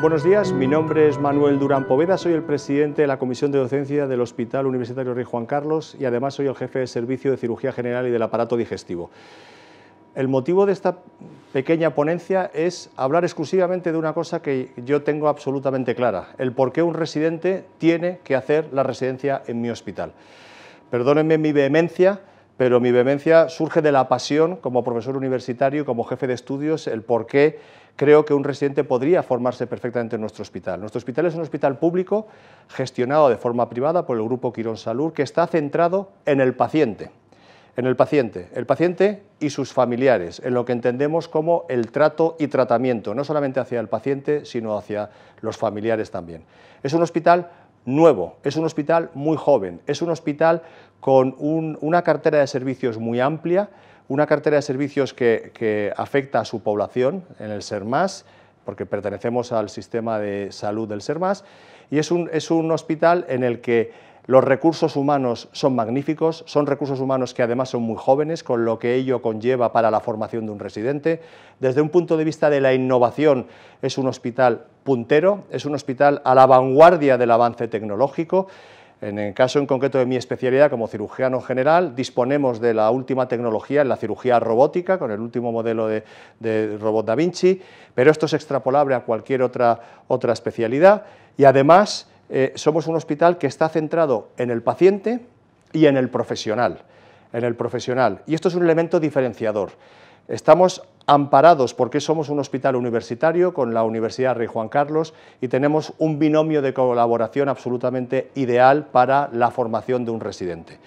Buenos días, mi nombre es Manuel Durán Poveda, soy el presidente de la Comisión de Docencia del Hospital Universitario Rey Juan Carlos y además soy el jefe de servicio de cirugía general y del aparato digestivo. El motivo de esta pequeña ponencia es hablar exclusivamente de una cosa que yo tengo absolutamente clara, el por qué un residente tiene que hacer la residencia en mi hospital. Perdónenme mi vehemencia, pero mi vehemencia surge de la pasión como profesor universitario como jefe de estudios, el por qué creo que un residente podría formarse perfectamente en nuestro hospital. Nuestro hospital es un hospital público gestionado de forma privada por el Grupo Quirón Salud, que está centrado en el paciente, en el paciente, el paciente y sus familiares, en lo que entendemos como el trato y tratamiento, no solamente hacia el paciente, sino hacia los familiares también. Es un hospital nuevo, es un hospital muy joven, es un hospital con una cartera de servicios muy amplia, una cartera de servicios que, afecta a su población en el SERMAS, porque pertenecemos al sistema de salud del SERMAS, y es un, es un hospital en el que los recursos humanos son magníficos, son recursos humanos que además son muy jóvenes, con lo que ello conlleva para la formación de un residente. Desde un punto de vista de la innovación, es un hospital puntero, es un hospital a la vanguardia del avance tecnológico. En el caso en concreto de mi especialidad como cirujano general, disponemos de la última tecnología en la cirugía robótica, con el último modelo de, robot Da Vinci, pero esto es extrapolable a cualquier otra, otra especialidad y además eh, somos un hospital que está centrado en el paciente y en el profesional. En el profesional. Y esto es un elemento diferenciador. Estamos amparados porque somos un hospital universitario con la Universidad Rey Juan Carlos y tenemos un binomio de colaboración absolutamente ideal para la formación de un residente.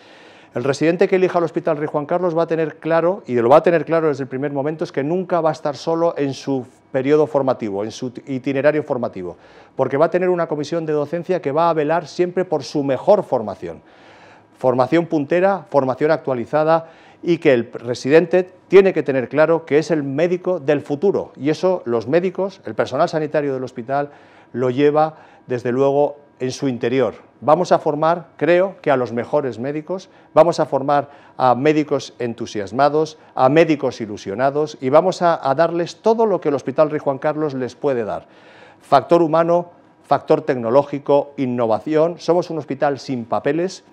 El residente que elija el Hospital Rey Juan Carlos va a tener claro, y lo va a tener claro desde el primer momento, es que nunca va a estar solo en su periodo formativo, en su itinerario formativo, porque va a tener una comisión de docencia que va a velar siempre por su mejor formación. Formación puntera, formación actualizada y que el residente tiene que tener claro que es el médico del futuro. Y eso los médicos, el personal sanitario del hospital, lo lleva desde luego en su interior. Vamos a formar, creo, que a los mejores médicos, vamos a formar a médicos entusiasmados, a médicos ilusionados y vamos a, darles todo lo que el Hospital Rey Juan Carlos les puede dar. Factor humano, factor tecnológico, innovación. Somos un hospital sin papeles,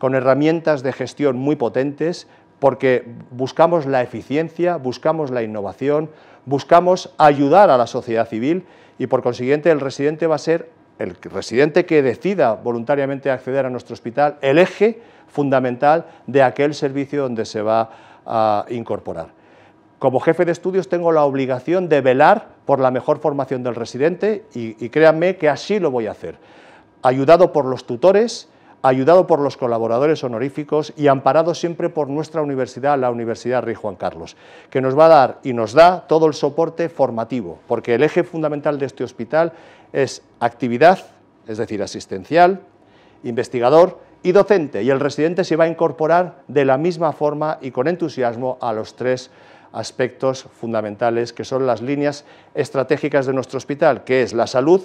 con herramientas de gestión muy potentes, porque buscamos la eficiencia, buscamos la innovación, buscamos ayudar a la sociedad civil y por consiguiente el residente va a ser el residente que decida voluntariamente acceder a nuestro hospital, el eje fundamental de aquel servicio donde se va a incorporar. Como jefe de estudios tengo la obligación de velar por la mejor formación del residente y, créanme que así lo voy a hacer, ayudado por los tutores, ayudado por los colaboradores honoríficos y amparado siempre por nuestra universidad, la Universidad Rey Juan Carlos, que nos va a dar y nos da todo el soporte formativo, porque el eje fundamental de este hospital es actividad, es decir, asistencial, investigador y docente, y el residente se va a incorporar de la misma forma y con entusiasmo a los tres aspectos fundamentales que son las líneas estratégicas de nuestro hospital, que es la salud,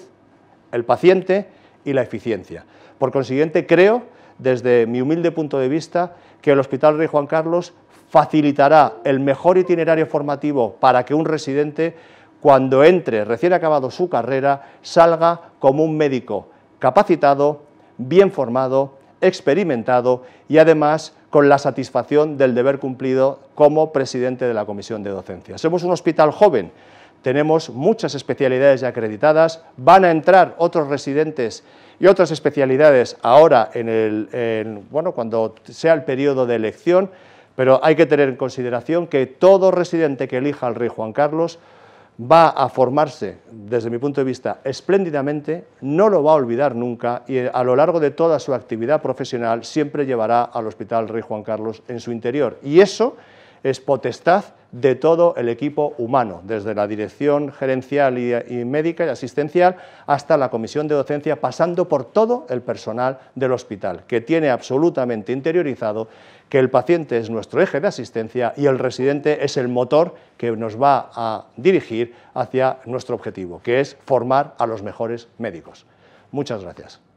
el paciente y la eficiencia. Por consiguiente, creo, desde mi humilde punto de vista, que el Hospital Rey Juan Carlos facilitará el mejor itinerario formativo para que un residente, cuando entre recién acabado su carrera, salga como un médico capacitado, bien formado, experimentado y además con la satisfacción del deber cumplido como presidente de la Comisión de Docencia. Somos un hospital joven, tenemos muchas especialidades ya acreditadas, van a entrar otros residentes y otras especialidades ahora en el, bueno, cuando sea el periodo de elección, pero hay que tener en consideración que todo residente que elija al rey Juan Carlos va a formarse, desde mi punto de vista, espléndidamente, no lo va a olvidar nunca y a lo largo de toda su actividad profesional siempre llevará al Hospital Rey Juan Carlos en su interior. Y eso es potestad de todo el equipo humano, desde la dirección gerencial y, médica y asistencial hasta la comisión de docencia, pasando por todo el personal del hospital, que tiene absolutamente interiorizado que el paciente es nuestro eje de asistencia y el residente es el motor que nos va a dirigir hacia nuestro objetivo, que es formar a los mejores médicos. Muchas gracias.